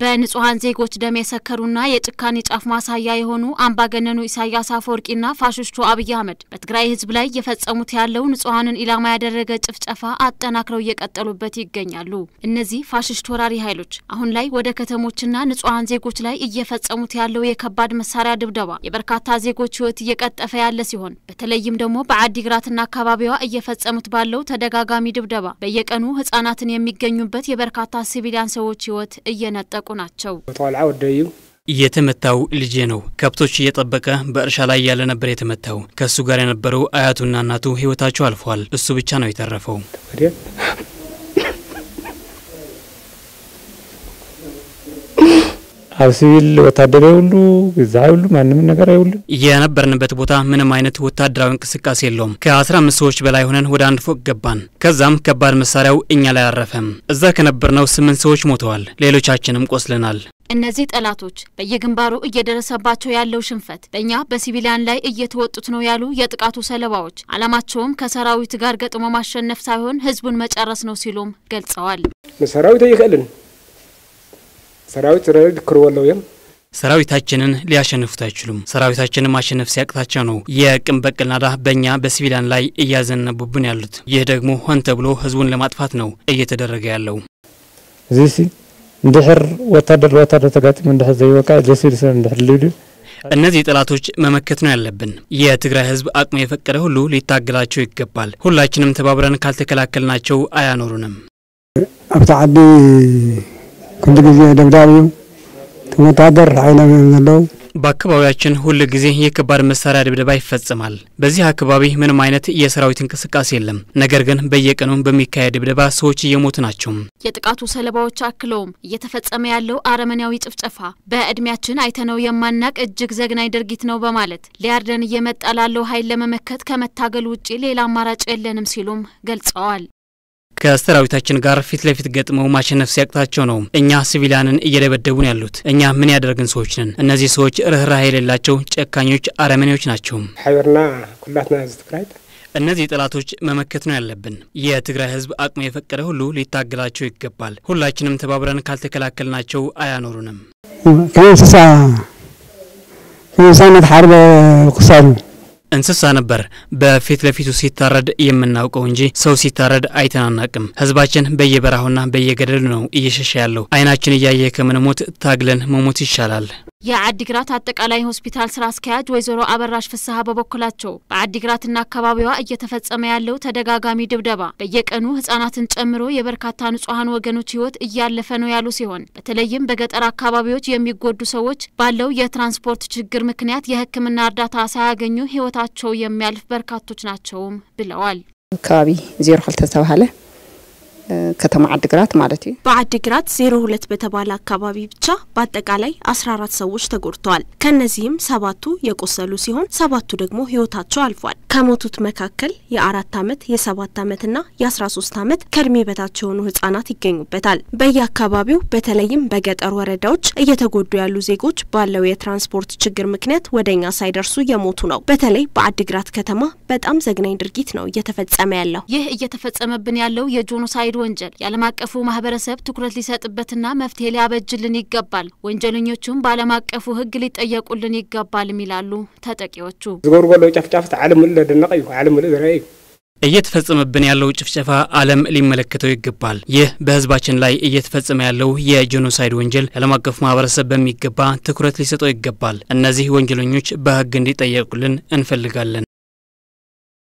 በንጹሐን ዜጎች ደም የሰከሩና የጭካኔ ጫፍ ማሳያ የሆኑ አምባገነኑ ኢሳያስ አፈወርቂና ፋሽስቱ አብይ አህመድ በትግራይ ህዝብ ላይ እየፈጸሙት ያለው ንጹሐንን ኢላማ ያደረገ ጭፍጨፋ አጠናክረው እየቀጠሉበት ይገኛሉ። እነዚህ ፋሽስት ወራሪ ኃይሎች አሁን ላይ ወደ ከተሞችና ንጹሐን ዜጎች ላይ እየፈጸሙት ያለው የከባድ መሳሪያ ድብደባ የበርካታ ዜጎች ህይወት እየቀጠፈ ያለ ሲሆን በተለይም ደግሞ በአዲግራትና አካባቢዋ እየፈጸሙት ባለው ተደጋጋሚ ድብደባ በየቀኑ ህጻናትን የሚገኙበት የበርካታ ሲቪሊያን ሰዎች ህይወት እየነጠቁ የተጠየቁ ናቸው። የተመታው ልጄ ነው። ከብቶች እየጠበቀ በእርሻ ላይ ያለ ነበር የተመታው። ከእሱ ጋር የነበረው አያቱና እናቱ ህይወታቸው አልፏል። እሱ ብቻ ነው የተረፈው። አብ ሲቪል ወታደር የብሉ ግዛ ሁሉ ማንም ነገር የብሉ። የነበርንበት ቦታ ምንም አይነት ወታደራዊ እንቅስቃሴ የለውም። አምስት ሰዎች በላይ ሆነን ወደ አንድ ፎቅ ገባን። ከዛም ከባድ መሳሪያው እኛ ላይ አረፈም። እዛ ከነበርነው ስምንት ሰዎች ሞተዋል፣ ሌሎቻችንም ቆስለናል። እነዚህ ጠላቶች በየግንባሩ እየደረሰባቸው ያለው ሽንፈት በእኛ በሲቪሊያን ላይ እየተወጡት ነው ያሉ የጥቃቱ ሰለባዎች አላማቸውም ከሰራዊት ጋር ገጥሞ ማሸነፍ ሳይሆን ህዝቡን መጨረስ ነው ሲሉም ገልጸዋል። ሰራዊት ሰራዊት ረድ ክርወለውየም ሰራዊታችንን ሊያሸንፉት አይችሉም። ሰራዊታችንን ማሸነፍ ሲያቅታቸው ነው የቅም በቀል ናዳ በእኛ በሲቪላን ላይ እያዘነቡብን ያሉት። ይህ ደግሞ ሆን ተብሎ ህዝቡን ለማጥፋት ነው እየተደረገ ያለው። እዚ እንድሕር ወታደር ለወታደር ተጋጢሙ እንድሕር ዘይወቃ ደሲል ስለ እንድሕር ልብልብ እነዚህ ጠላቶች መመከት ነው ያለብን። የትግራይ ህዝብ አቅሙ የፈቀደ ሁሉ ሊታገላቸው ይገባል። ሁላችንም ተባብረን ካልተከላከልናቸው አያኖሩንም። ኣብቲ ዓዲ ሁል ጊዜ ደብዳቤው ተመታደር ኃይለ ዘለው በአካባቢያችን ሁል ጊዜ የከባድ መሳሪያ ድብደባ ይፈጽማል። በዚህ አካባቢ ምንም አይነት የሰራዊት እንቅስቃሴ የለም። ነገር ግን በየቀኑ በሚካሄድ ድብደባ ሰዎች እየሞቱ ናቸው። የጥቃቱ ሰለባዎች አክለውም እየተፈጸመ ያለው አረመኔያዊ ጭፍጨፋ በእድሜያችን አይተነው የማናቅ እጅግ ዘግናኝ ድርጊት ነው በማለት ሊያርደን እየመጣ ላለው ኃይል ለመመከት ከመታገል ውጪ ሌላ አማራጭ የለንም ሲሉም ገልጸዋል። ከሰራዊታችን ጋር ፊት ለፊት ገጥመው ማሸነፍ ሲያቅታቸው ነው እኛ ሲቪሊያንን እየደበደቡን ያሉት። እኛ ምን ያደረግን ሰዎች ነን? እነዚህ ሰዎች ርኅራህ የሌላቸው ጨካኞች አረመኔዎች ናቸው። ሐቢርና ኩላትና ህዝብ ትግራይ እነዚህ ጠላቶች መመከት ነው ያለብን። የትግራይ ህዝብ አቅሙ የፈቀደ ሁሉ ሊታገላቸው ይገባል። ሁላችንም ተባብረን ካልተከላከልናቸው አያኖሩንም። ከእንስሳ ከእንስሳነት ሓርበ ክሳዱ እንስሳ ነበር በፊት ለፊቱ ሲታረድ የምናውቀው እንጂ ሰው ሲታረድ አይተናናቅም። ህዝባችን በየበረሃውና በየገደሉ ነው እየሸሸ ያለው። አይናችን እያየ ከምንሞት ታግለን መሞት ይሻላል። የአዲግራት አጠቃላይ ሆስፒታል ስራ አስኪያጅ ወይዘሮ አበራሽ ፍስሀ በበኩላቸው በአዲግራትና አካባቢዋ እየተፈጸመ ያለው ተደጋጋሚ ድብደባ በየቀኑ ህጻናትን ጨምሮ የበርካታ ንጹሐን ወገኖች ህይወት እያለፈ ነው ያሉ ሲሆን በተለይም በገጠር አካባቢዎች የሚጎዱ ሰዎች ባለው የትራንስፖርት ችግር ምክንያት የህክምና እርዳታ ሳያገኙ ህይወታቸው የሚያልፍ በርካቶች ናቸውም ብለዋል። አካባቢ ዜሮ ክልተ ተባህለ ከተማ አድግራት ማለት እዩ። በአድግራት ሁለት በተባለ አካባቢ ብቻ በአጠቃላይ አራት ሰዎች ተጎድተዋል። ከእነዚህም ሰባቱ የቆሰሉ ሲሆን ሰባቱ ደግሞ ህይወታቸው አልፏል። ከሞቱት መካከል የአራት ዓመት የሰባት ና የ ሶስት ዓመት ከእድሜ በታች የሆኑ ህጻናት ይገኙበታል። በየአካባቢው በተለይም በገጠር ወረዳዎች እየተጎዱ ያሉ ዜጎች ባለው የትራንስፖርት ችግር ምክንያት ወደ እኛ ሳይደርሱ እየሞቱ ነው። በተለይ በአድግራት ከተማ በጣም ዘግናኝ ድርጊት ነው እየተፈጸመ ያለው። ይህ እየተፈጸመብን ያለው የጆኖሳይድ የጄኖሳይድ ወንጀል የዓለም አቀፉ ማህበረሰብ ትኩረት ሊሰጥበትና መፍትሄ ሊያበጅልን ይገባል። ወንጀለኞቹም በዓለም አቀፉ ሕግ ሊጠየቁልን ይገባልም ይላሉ ተጠቂዎቹ። ዝገብሩ ጨፍጫፍት ዓለም ደነቀ እዩ ዓለም ዝረአ እዩ እየተፈጸመብን ያለው ጭፍጨፋ ዓለም ሊመለከተው ይገባል። ይህ በህዝባችን ላይ እየተፈጸመ ያለው የጄኖሳይድ ወንጀል የዓለም አቀፍ ማህበረሰብ በሚገባ ትኩረት ሊሰጠው ይገባል። እነዚህ ወንጀለኞች በህግ እንዲጠየቁልን እንፈልጋለን።